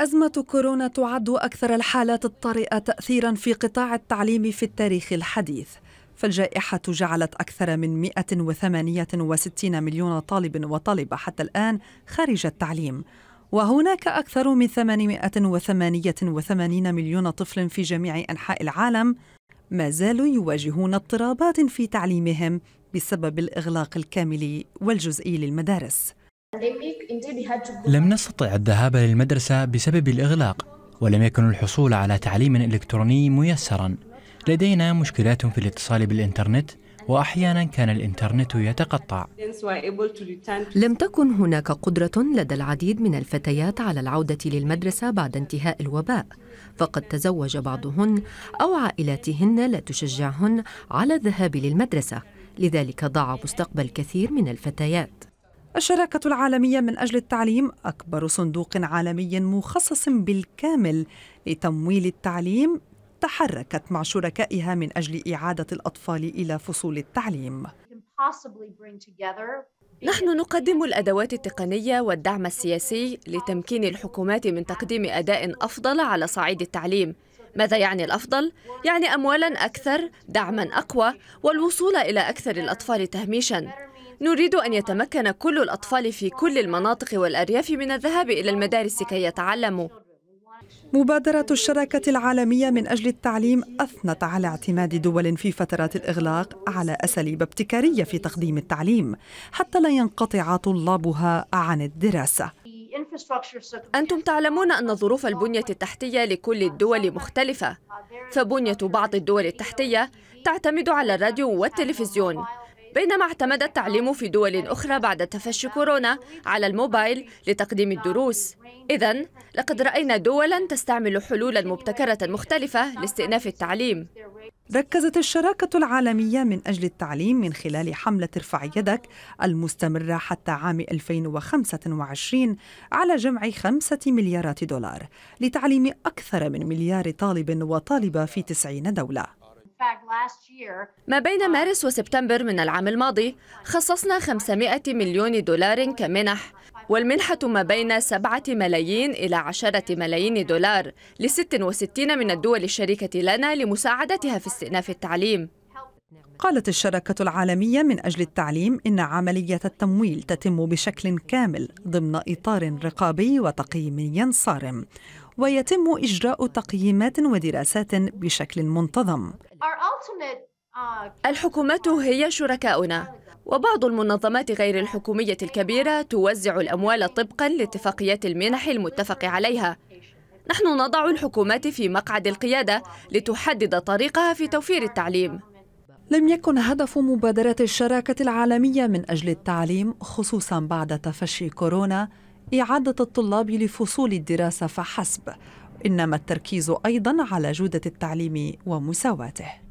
أزمة كورونا تعد أكثر الحالات الطارئة تأثيرا في قطاع التعليم في التاريخ الحديث فالجائحة جعلت أكثر من 168 مليون طالب وطالبة حتى الآن خارج التعليم وهناك أكثر من 888 مليون طفل في جميع أنحاء العالم ما زالوا يواجهون اضطرابات في تعليمهم بسبب الإغلاق الكامل والجزئي للمدارس لم نستطع الذهاب للمدرسة بسبب الإغلاق ولم يكن الحصول على تعليم إلكتروني ميسرا لدينا مشكلات في الاتصال بالإنترنت وأحيانا كان الإنترنت يتقطع لم تكن هناك قدرة لدى العديد من الفتيات على العودة للمدرسة بعد انتهاء الوباء فقد تزوج بعضهن أو عائلاتهن لا تشجعهن على الذهاب للمدرسة لذلك ضاع مستقبل كثير من الفتيات الشراكة العالمية من أجل التعليم أكبر صندوق عالمي مخصص بالكامل لتمويل التعليم تحركت مع شركائها من أجل إعادة الأطفال إلى فصول التعليم. نحن نقدم الأدوات التقنية والدعم السياسي لتمكين الحكومات من تقديم أداء أفضل على صعيد التعليم. ماذا يعني الأفضل؟ يعني أموالا أكثر، دعما أقوى، والوصول إلى أكثر الأطفال تهميشا. نريد أن يتمكن كل الأطفال في كل المناطق والأرياف من الذهاب إلى المدارس كي يتعلموا مبادرة الشراكة العالمية من أجل التعليم أثنت على اعتماد دول في فترات الإغلاق على أساليب ابتكارية في تقديم التعليم حتى لا ينقطع طلابها عن الدراسة أنتم تعلمون أن ظروف البنية التحتية لكل الدول مختلفة فبنية بعض الدول التحتية تعتمد على الراديو والتلفزيون بينما اعتمد التعليم في دول أخرى بعد تفشي كورونا على الموبايل لتقديم الدروس إذا لقد رأينا دولا تستعمل حلولا مبتكرة مختلفة لاستئناف التعليم ركزت الشراكة العالمية من أجل التعليم من خلال حملة ارفع يدك المستمرة حتى عام 2025 على جمع خمسة مليارات دولار لتعليم أكثر من مليار طالب وطالبة في 90 دولة ما بين uh, مارس وسبتمبر من العام الماضي خصصنا 500 مليون دولار كمنح والمنحة ما بين 7 ملايين إلى 10 ملايين دولار ل 66 من الدول الشريكة لنا لمساعدتها في استئناف التعليم قالت الشراكة العالمية من أجل التعليم إن عملية التمويل تتم بشكل كامل ضمن إطار رقابي وتقييمي صارم ويتم إجراء تقييمات ودراسات بشكل منتظم الحكومات هي شركاؤنا وبعض المنظمات غير الحكومية الكبيرة توزع الأموال طبقاً لاتفاقيات المنح المتفق عليها نحن نضع الحكومات في مقعد القيادة لتحدد طريقها في توفير التعليم لم يكن هدف مبادرة الشراكة العالمية من أجل التعليم خصوصا بعد تفشي كورونا إعادة الطلاب لفصول الدراسة فحسب إنما التركيز أيضا على جودة التعليم ومساواته